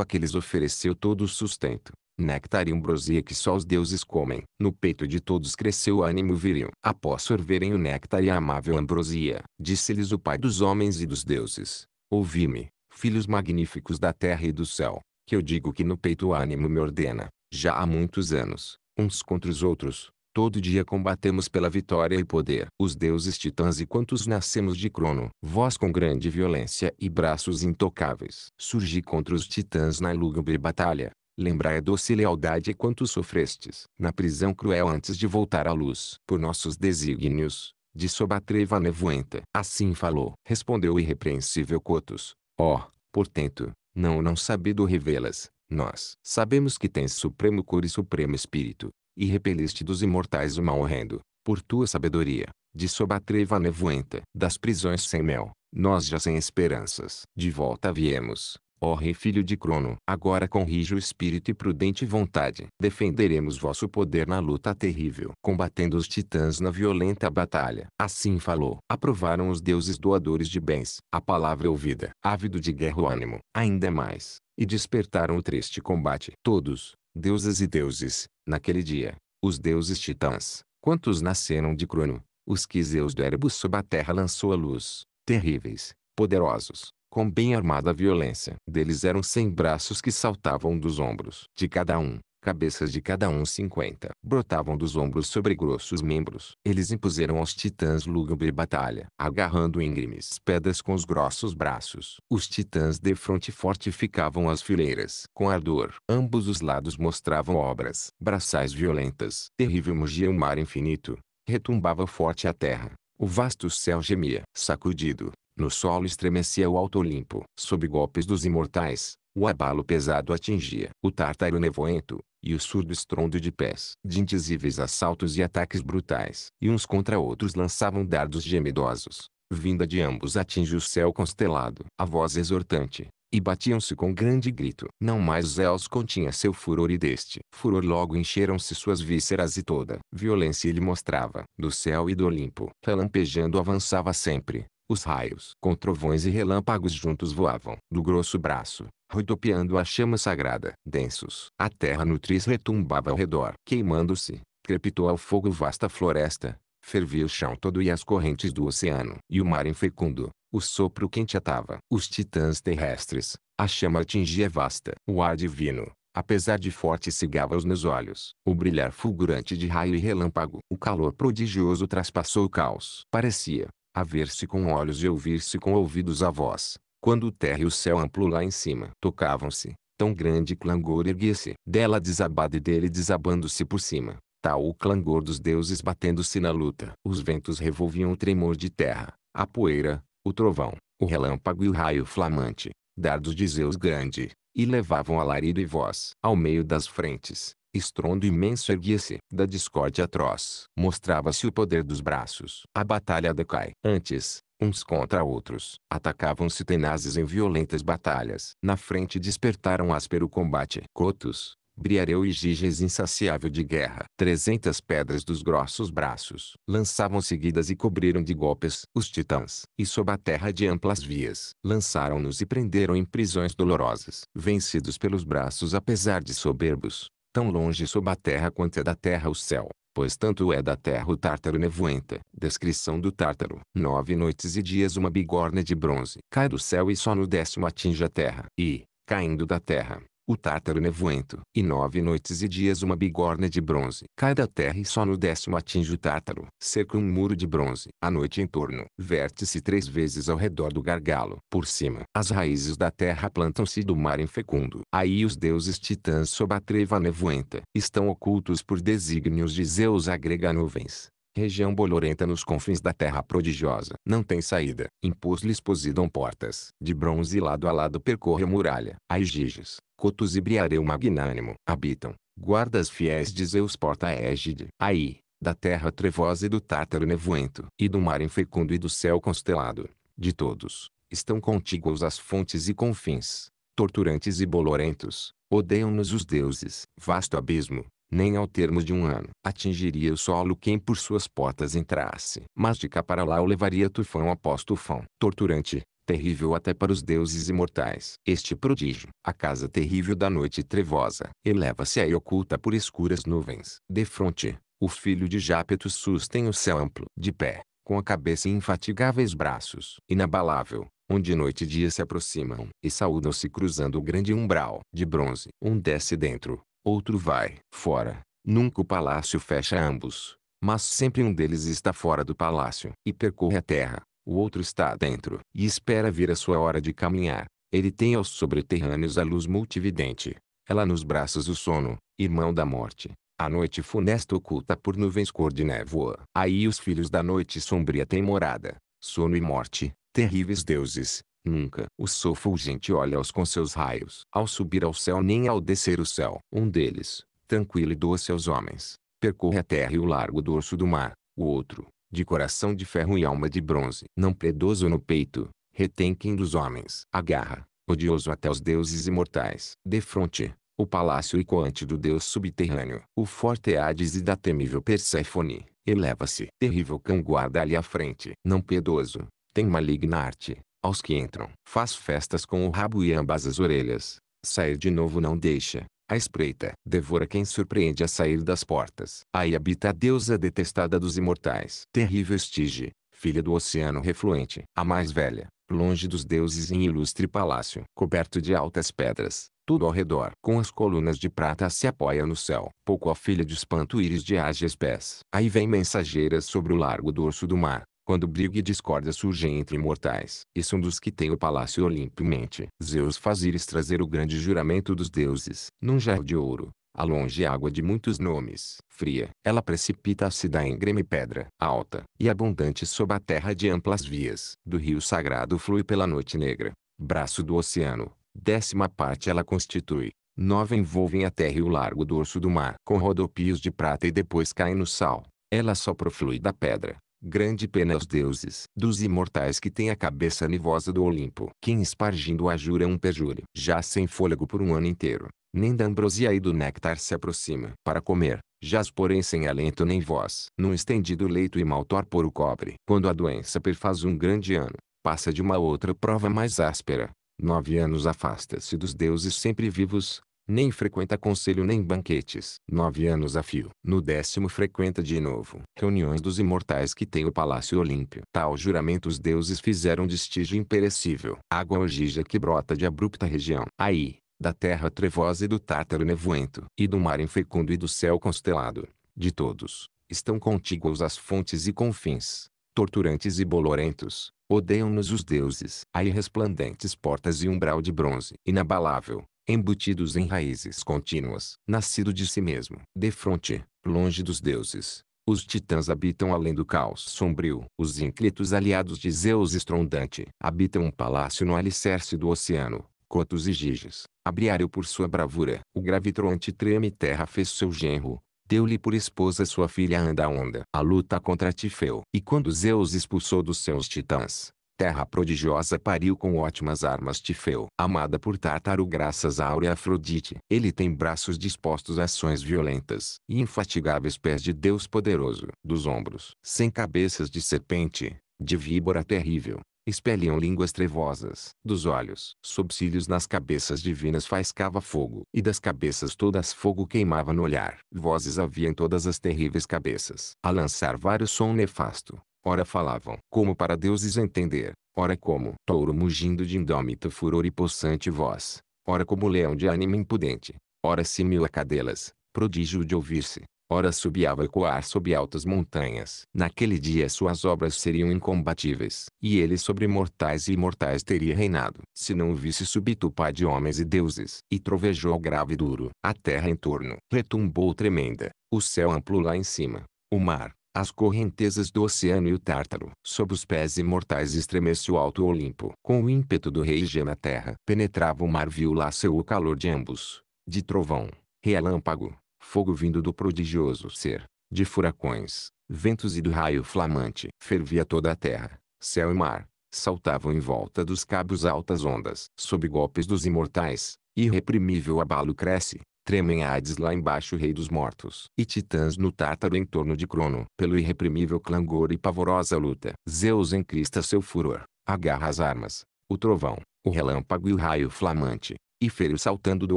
Speaker 1: aqueles ofereceu todo o sustento, néctar e ambrosia que só os deuses comem. No peito de todos cresceu o ânimo viril. Após sorverem o néctar e a amável ambrosia, disse-lhes o pai dos homens e dos deuses, ouvi-me, filhos magníficos da terra e do céu, que eu digo que no peito o ânimo me ordena, já há muitos anos, uns contra os outros, todo dia combatemos pela vitória e poder. Os deuses titãs e quantos nascemos de Crono. Vós com grande violência e braços intocáveis. Surgi contra os titãs na lúgubre batalha, Lembrai a doce lealdade quanto sofrestes na prisão cruel antes de voltar à luz por nossos desígnios, de sob a treva nevoenta. Assim falou. Respondeu o irrepreensível Cotos. Ó, oh, portanto, não não sabido revelas. nós sabemos que tens supremo cor e supremo espírito, e repeliste dos imortais o mal horrendo, por tua sabedoria, de sob a treva nevoenta, das prisões sem mel, nós já sem esperanças. De volta viemos, Ó rei filho de Crono, agora com rijo espírito e prudente vontade, defenderemos vosso poder na luta terrível, combatendo os titãs na violenta batalha. Assim falou. Aprovaram os deuses doadores de bens, a palavra ouvida, ávido de guerra o ânimo, ainda mais, e despertaram o triste combate. Todos, deuses e deuses, naquele dia, os deuses titãs, quantos nasceram de Crono, os que Zeus do Erebus sob a terra lançou à luz, terríveis, poderosos, com bem armada violência. Deles eram cem braços que saltavam dos ombros de cada um, cabeças de cada um cinquenta, brotavam dos ombros sobre grossos membros. Eles impuseram aos titãs lúgubre batalha, agarrando íngremes pedras com os grossos braços. Os titãs de fronte fortificavam as fileiras. Com ardor, ambos os lados mostravam obras, braçais violentas. Terrível mugia o um mar infinito, retumbava forte a terra. O vasto céu gemia, sacudido. No solo estremecia o alto Olimpo. Sob golpes dos imortais, o abalo pesado atingia o tártaro nevoento, e o surdo estrondo de pés, de indizíveis assaltos e ataques brutais. E uns contra outros lançavam dardos gemidosos, vinda de ambos atinge o céu constelado. A voz exortante, e batiam-se com grande grito. Não mais Zeus continha seu furor e deste furor logo encheram-se suas vísceras e toda violência ele mostrava. Do céu e do Olimpo, relampejando avançava sempre, os raios, com trovões e relâmpagos juntos voavam, do grosso braço, rodopiando a chama sagrada. Densos, a terra nutriz retumbava ao redor. Queimando-se, crepitou ao fogo vasta floresta, fervia o chão todo e as correntes do oceano. E o mar infecundo, o sopro quente atava. Os titãs terrestres, a chama atingia vasta. O ar divino, apesar de forte cegava-os nos olhos. O brilhar fulgurante de raio e relâmpago. O calor prodigioso traspassou o caos. Parecia, a ver-se com olhos e ouvir-se com ouvidos a voz, quando o terra e o céu amplo lá em cima tocavam-se, tão grande clangor erguia-se, dela desabada e dele desabando-se por cima, tal o clangor dos deuses batendo-se na luta. Os ventos revolviam o tremor de terra, a poeira, o trovão, o relâmpago e o raio flamante, dardos de Zeus grande, e levavam alarido e voz ao meio das frentes, Estrondo imenso erguia-se. Da discórdia atroz, mostrava-se o poder dos braços. A batalha decai. Antes, uns contra outros, atacavam-se tenazes em violentas batalhas. Na frente despertaram áspero combate. Cotos, Briareu e Giges insaciável de guerra. Trezentas pedras dos grossos braços lançavam seguidas e cobriram de golpes os titãs. E sob a terra de amplas vias, lançaram-nos e prenderam em prisões dolorosas. Vencidos pelos braços apesar de soberbos, tão longe sob a terra quanto é da terra o céu, pois tanto é da terra o tártaro nevoenta. Descrição do tártaro. Nove noites e dias uma bigorna de bronze cai do céu e só no décimo atinge a terra. E, caindo da terra, o tártaro nevoento. E nove noites e dias uma bigorna de bronze. Cai da terra e só no décimo atinge o tártaro. Cerca um muro de bronze. A noite em torno. Verte-se três vezes ao redor do gargalo. Por cima. As raízes da terra plantam-se do mar infecundo. Aí os deuses titãs sob a treva nevoenta. Estão ocultos por desígnios de Zeus agrega nuvens região bolorenta nos confins da terra prodigiosa. Não tem saída. Impôs-lhes Posidon portas, de bronze lado a lado percorre a muralha. Aigiges, Cotos e Briareu magnânimo, habitam, guardas fiéis de Zeus porta égide. Aí, da terra trevosa e do tártaro nevoento, e do mar infecundo e do céu constelado, de todos, estão contíguos as fontes e confins, torturantes e bolorentos, odeiam-nos os deuses. Vasto abismo, nem ao termo de um ano. Atingiria o solo quem por suas portas entrasse. Mas de cá para lá o levaria tufão após tufão. Torturante, terrível até para os deuses imortais. Este prodígio, a casa terrível da noite trevosa, eleva-se aí oculta por escuras nuvens. De fronte, o filho de Jápeto sustém o céu amplo, de pé, com a cabeça e infatigáveis braços. Inabalável, onde noite e dia se aproximam, e saúdam-se cruzando o grande umbral de bronze. Um desce dentro, outro vai fora. Nunca o palácio fecha ambos, mas sempre um deles está fora do palácio e percorre a terra. O outro está dentro e espera vir a sua hora de caminhar. Ele tem aos subterrâneos a luz multividente, ela nos braços o sono, irmão da morte. A noite funesta oculta por nuvens cor de névoa. Aí os filhos da noite sombria têm morada, sono e morte, terríveis deuses, Nunca. O sol fulgente olha-os com seus raios. Ao subir ao céu nem ao descer o céu. Um deles, tranquilo e doce aos homens, percorre a terra e o largo dorso do mar. O outro, de coração de ferro e alma de bronze. Não predoso no peito, retém quem dos homens. Agarra, odioso até os deuses imortais. Defronte, o palácio ecoante do deus subterrâneo. O forte Hades e da temível Perséfone. Eleva-se. Terrível cão guarda ali à frente. Não piedoso, tem maligna arte. Aos que entram, faz festas com o rabo e ambas as orelhas. Sair de novo não deixa. A espreita devora quem surpreende a sair das portas. Aí habita a deusa detestada dos imortais. Terrível estige, filha do oceano refluente. A mais velha, longe dos deuses em ilustre palácio. Coberto de altas pedras, tudo ao redor. Com as colunas de prata se apoia no céu. Pouco a filha de espanto íris de ágeis pés. Aí vem mensageiras sobre o largo dorso do mar. Quando briga e discórdia surgem entre imortais, e um dos que tem o palácio Olimpo em mente. Zeus faz Iris trazer o grande juramento dos deuses, num jarro de ouro, a longe água de muitos nomes, fria. Ela precipita-se da íngreme pedra, alta e abundante sob a terra de amplas vias. Do rio sagrado flui pela noite negra, braço do oceano. Décima parte ela constitui. Nove envolvem a terra e o largo dorso do mar com rodopios de prata e depois caem no sal. Ela só proflui da pedra, Grande pena aos deuses dos imortais que têm a cabeça nivosa do Olimpo. Quem espargindo a jura um perjúrio. Já sem fôlego por um ano inteiro. Nem da ambrosia e do néctar se aproxima. Para comer, jaz porém sem alento nem voz. Num estendido leito e mal torpor o cobre. Quando a doença perfaz um grande ano, passa de uma outra prova mais áspera. Nove anos afasta-se dos deuses sempre vivos, nem frequenta conselho nem banquetes. Nove anos a fio. No décimo frequenta de novo reuniões dos imortais que tem o Palácio Olímpio. Tal juramento os deuses fizeram de estígio imperecível. Água ogija que brota de abrupta região. Aí, da terra trevosa e do tártaro nevoento, e do mar infecundo e do céu constelado, de todos, estão contíguos as fontes e confins, torturantes e bolorentos, odeiam-nos os deuses. Aí resplandentes portas e umbral de bronze, inabalável, embutidos em raízes contínuas, nascido de si mesmo. Defronte, longe dos deuses, os titãs habitam além do caos sombrio. Os ínclitos aliados de Zeus estrondante habitam um palácio no alicerce do oceano. Cotos e Giges, abriário por sua bravura. O gravitroante treme terra fez seu genro. Deu-lhe por esposa sua filha Anda Onda. A luta contra Tifeu. E quando Zeus expulsou dos seus titãs, Terra prodigiosa pariu com ótimas armas Tifeu. Amada por Tartaro graças à áurea Afrodite. Ele tem braços dispostos a ações violentas. E infatigáveis pés de Deus poderoso. Dos ombros. Sem cabeças de serpente. De víbora terrível. Espelham línguas trevosas. Dos olhos. Subcílios nas cabeças divinas faiscava fogo. E das cabeças todas fogo queimava no olhar. Vozes havia em todas as terríveis cabeças. A lançar vários som nefasto ora falavam como para deuses entender, ora como touro mugindo de indômito furor e possante voz, ora como leão de ânimo impudente, ora simil a cadelas, prodígio de ouvir-se, ora subiava a coar sob altas montanhas. Naquele dia suas obras seriam incombatíveis, e ele sobre mortais e imortais teria reinado, se não o visse súbito pai de homens e deuses. E trovejou grave e duro, a terra em torno retumbou tremenda, o céu amplo lá em cima, o mar, as correntezas do oceano e o Tártaro. Sob os pés imortais estremece o alto Olimpo. Com o ímpeto do rei gema terra, penetrava o mar viu lá seu o calor de ambos, de trovão, relâmpago, fogo vindo do prodigioso ser, de furacões, ventos e do raio flamante. Fervia toda a terra, céu e mar, saltavam em volta dos cabos altas ondas. Sob golpes dos imortais, irreprimível abalo cresce, Tremem Hades lá embaixo o rei dos mortos. E titãs no tártaro em torno de Crono. Pelo irreprimível clangor e pavorosa luta. Zeus encrista seu furor. Agarra as armas. O trovão, o relâmpago e o raio flamante. E ferio saltando do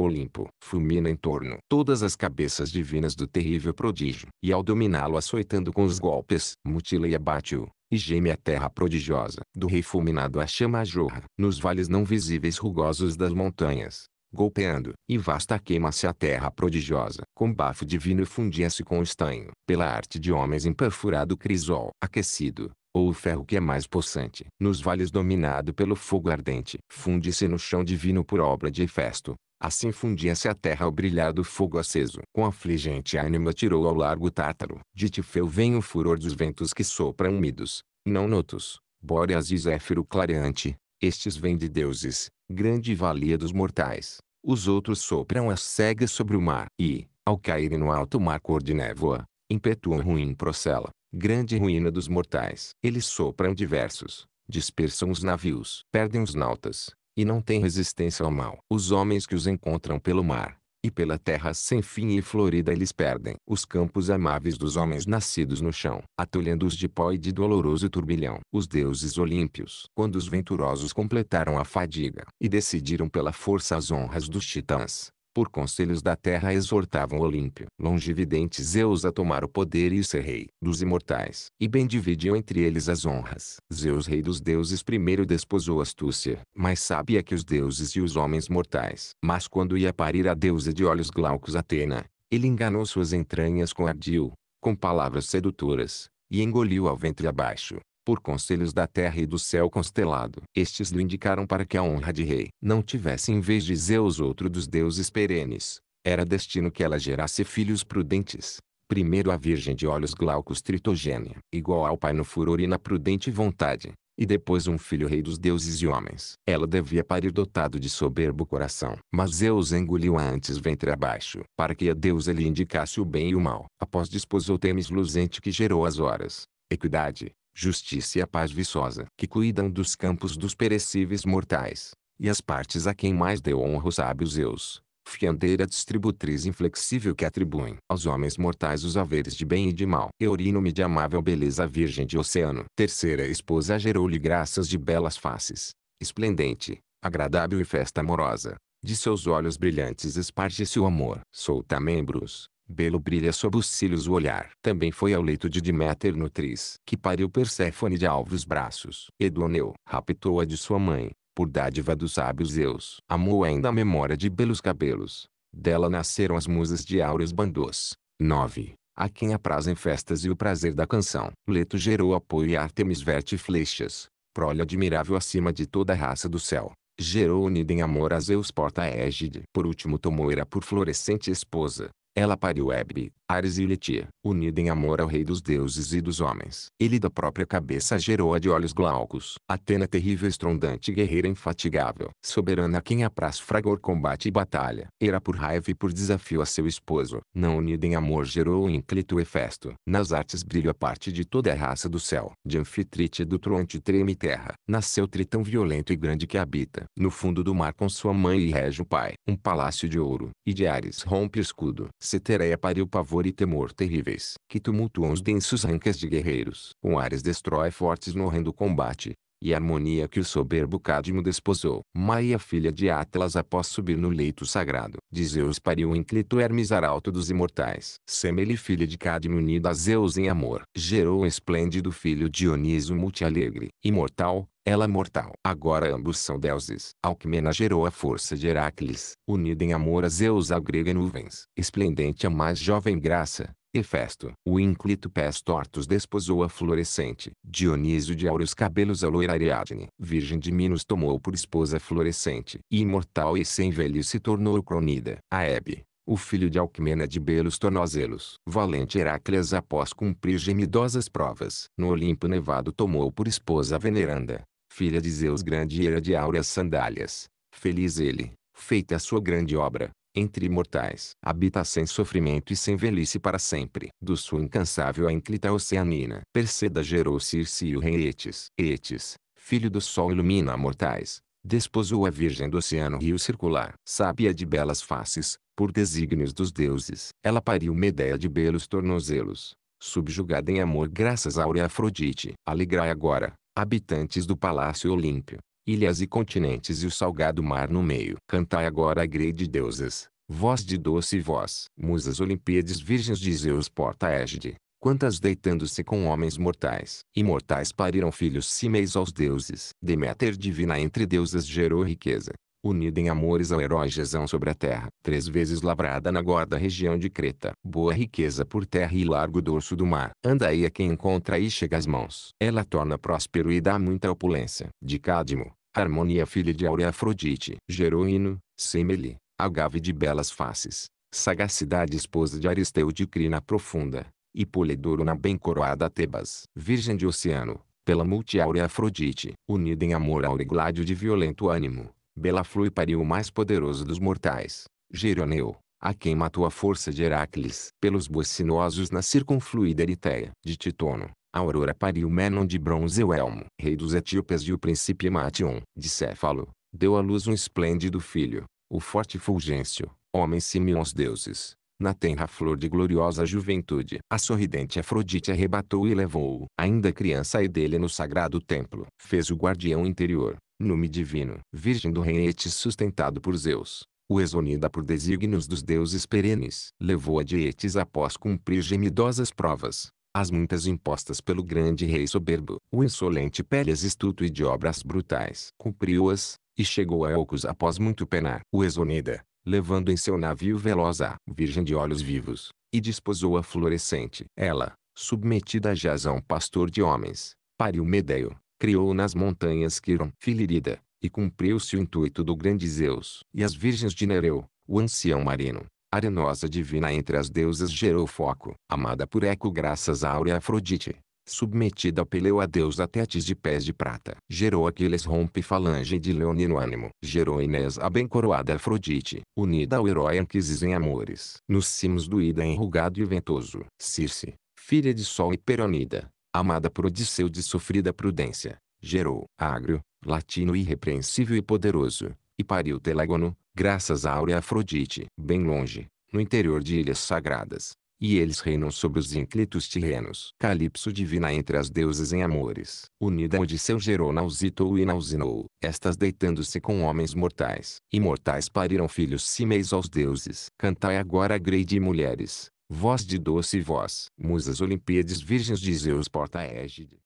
Speaker 1: Olimpo. Fulmina em torno todas as cabeças divinas do terrível prodígio. E ao dominá-lo açoitando com os golpes. Mutila e abate-o e geme a terra prodigiosa. Do rei fulminado a chama jorra, nos vales não visíveis rugosos das montanhas, golpeando, e vasta queima-se a terra prodigiosa. Com bafo divino fundia-se com o estanho, pela arte de homens imperfurado crisol, aquecido, ou o ferro que é mais possante, nos vales dominado pelo fogo ardente, funde-se no chão divino por obra de Hefesto. Assim fundia-se a terra ao brilhar do fogo aceso. Com afligente ânimo atirou ao largo tártaro. De Tifeu vem o furor dos ventos que sopram úmidos, não notos, bóreas e zéfiro clareante, estes vêm de deuses, grande valia dos mortais. Os outros sopram as cegas sobre o mar e, ao caírem no alto mar cor de névoa, impetuam ruim procela, grande ruína dos mortais. Eles sopram diversos, dispersam os navios, perdem os nautas, e não têm resistência ao mal. Os homens que os encontram pelo mar, e pela terra sem fim e florida eles perdem os campos amáveis dos homens nascidos no chão, atolhando-os de pó e de doloroso turbilhão. Os deuses olímpios, quando os venturosos completaram a fadiga, e decidiram pela força as honras dos titãs, por conselhos da terra exortavam Olímpio, longividente Zeus a tomar o poder e ser rei dos imortais. E bem dividiu entre eles as honras. Zeus rei dos deuses primeiro desposou astúcia, mas sabia que os deuses e os homens mortais. Mas quando ia parir a deusa de olhos glaucos Atena, ele enganou suas entranhas com ardil, com palavras sedutoras, e engoliu ao ventre abaixo por conselhos da terra e do céu constelado. Estes lhe indicaram para que a honra de rei não tivesse em vez de Zeus outro dos deuses perenes. Era destino que ela gerasse filhos prudentes. Primeiro a virgem de olhos glaucos tritogênia, igual ao pai no furor e na prudente vontade, e depois um filho rei dos deuses e homens. Ela devia parir dotado de soberbo coração. Mas Zeus engoliu-a antes ventre abaixo, para que a deusa lhe indicasse o bem e o mal. Após desposou o Temis luzente que gerou as horas, equidade, justiça e a paz viçosa, que cuidam dos campos dos perecíveis mortais, e as partes a quem mais deu honra os sábios eus, fiandeira distributriz inflexível que atribuem aos homens mortais os haveres de bem e de mal. Eurínome de amável beleza virgem de oceano. Terceira esposa gerou-lhe graças de belas faces, esplendente, agradável e festa amorosa. De seus olhos brilhantes esparge-se o amor. Solta membros, Belo brilha sob os cílios o olhar. Também foi ao leito de Deméter Nutriz, que pariu Perséfone de alvos braços. Edoneu raptou-a de sua mãe, por dádiva dos sábios Zeus. Amou ainda a memória de belos cabelos. Dela nasceram as musas de áureos bandos. 9. A quem aprazem festas e o prazer da canção. Leto gerou apoio e Artemis verte flechas. Prole admirável acima de toda a raça do céu gerou unida em amor a Zeus porta-égide. Por último tomou era por florescente esposa, ela pariu Hebe, Ares e Letia, unida em amor ao rei dos deuses e dos homens. Ele da própria cabeça gerou a de olhos glaucos. Atena terrível estrondante guerreira infatigável. Soberana a quem apraz fragor combate e batalha. Era por raiva e por desafio a seu esposo. Não unida em amor gerou o ínclito Hefesto. Nas artes brilha a parte de toda a raça do céu. De anfitrite do troante treme terra. Nasceu tritão violento e grande que habita. No fundo do mar com sua mãe e rege o pai. Um palácio de ouro. E de Ares rompe o escudo. Cetereia pariu pavor pavor e temor terríveis, que tumultuam os densos rancas de guerreiros. Com ares destrói fortes no horrendo combate, e a harmonia que o soberbo Cadmo desposou. Maia filha de Atlas após subir no leito sagrado, de Zeus pariu em Clito Hermes arauto dos imortais. Semele filha de Cadmo unida a Zeus em amor, gerou o esplêndido filho Dioniso multialegre, imortal, ela é mortal. Agora ambos são deuses. Alcmena gerou a força de Heracles. Unida em amor a Zeus grega nuvens. Esplendente é a mais jovem graça, Hefesto. O ínclito pés tortos desposou a florescente. Dionísio de áureos cabelos a loira Ariadne. Virgem de Minos tomou por esposa florescente. E imortal e sem velho se tornou cronida. Ebe O filho de Alcmena de belos tornozelos. Valente Heracles após cumprir gemidosas provas. No Olimpo nevado tomou por esposa a veneranda filha de Zeus grande e era de áureas sandálias. Feliz ele, feita a sua grande obra, entre imortais. Habita sem sofrimento e sem velhice para sempre. Do sul incansável a ínclita oceanina. Perceda gerou Circe e o rei Etes. Etes, filho do sol ilumina mortais. Desposou a virgem do oceano rio circular. Sábia de belas faces, por desígnios dos deuses. Ela pariu Medea de belos tornozelos. Subjugada em amor graças a Aurea Afrodite. Alegrai agora, habitantes do Palácio Olímpio, ilhas e continentes e o salgado mar no meio. Cantai agora a de deusas, voz de doce voz. Musas Olimpíades virgens de Zeus porta égide, quantas deitando-se com homens mortais. Imortais pariram filhos símeis aos deuses. Deméter divina entre deusas gerou riqueza, unida em amores ao herói Gesão sobre a terra, três vezes lavrada na gorda região de Creta. Boa riqueza por terra e largo dorso do mar. Anda aí a quem encontra e chega às mãos. Ela torna próspero e dá muita opulência. De Cádimo, Harmonia filha de Áurea Afrodite. Geroíno, Semele, agave de belas faces. Sagacidade esposa de Aristeu de crina profunda. E Polidoro na bem coroada Tebas. Virgem de Oceano, pela multiáurea Afrodite. Unida em amor ao regládio de violento ânimo Bela Belaflui pariu o mais poderoso dos mortais, Geroneu, a quem matou a força de Heracles pelos bois sinuosos na circunfluída Eritéia. De Titono, Aurora pariu Menon de bronze o Elmo, rei dos etíopes e o príncipe Mation. De Céfalo, deu à luz um esplêndido filho, o forte Fulgêncio, homem simio aos deuses. Na tenra flor de gloriosa juventude, a sorridente Afrodite arrebatou e levou-o, ainda criança e dele no sagrado templo. Fez o guardião interior, Nume divino. Virgem do Renete sustentado por Zeus. O exonida por desígnios dos deuses perenes. Levou a Dietes após cumprir gemidosas provas. As muitas impostas pelo grande rei soberbo. O insolente Pélias estuto e de obras brutais. Cumpriu-as, e chegou a Elcos após muito penar. O exonida, levando em seu navio veloz a virgem de olhos vivos, e desposou-a florescente. Ela, submetida a Jazão pastor de homens, pariu Medeo criou nas montanhas Quiron, Filirida, e cumpriu-se o intuito do grande Zeus. E as virgens de Nereu, o ancião marino, arenosa divina entre as deusas gerou foco, amada por Eco graças à áurea Afrodite. Submetida peleu a Deus até de pés de prata. Gerou Aquiles rompe falange de leonino ânimo. Gerou Inés a bem coroada Afrodite, unida ao herói Anquises em amores. Nos cimos do Ida enrugado e ventoso. Circe, filha de Sol e Peronida, amada por Odisseu de sofrida prudência, gerou Ágrio, latino irrepreensível e poderoso, e pariu Telégono, graças a Áurea Afrodite, bem longe, no interior de ilhas sagradas. E eles reinam sobre os ínclitos tirrenos. Calipso divina entre as deusas em amores. Unida a Odisseu gerou Nausitou e Nausinou, estas deitando-se com homens mortais. Imortais pariram filhos símeis aos deuses. Cantai agora grei de mulheres, Voz de doce voz. Musas Olimpíades Virgens de Zeus porta-égide.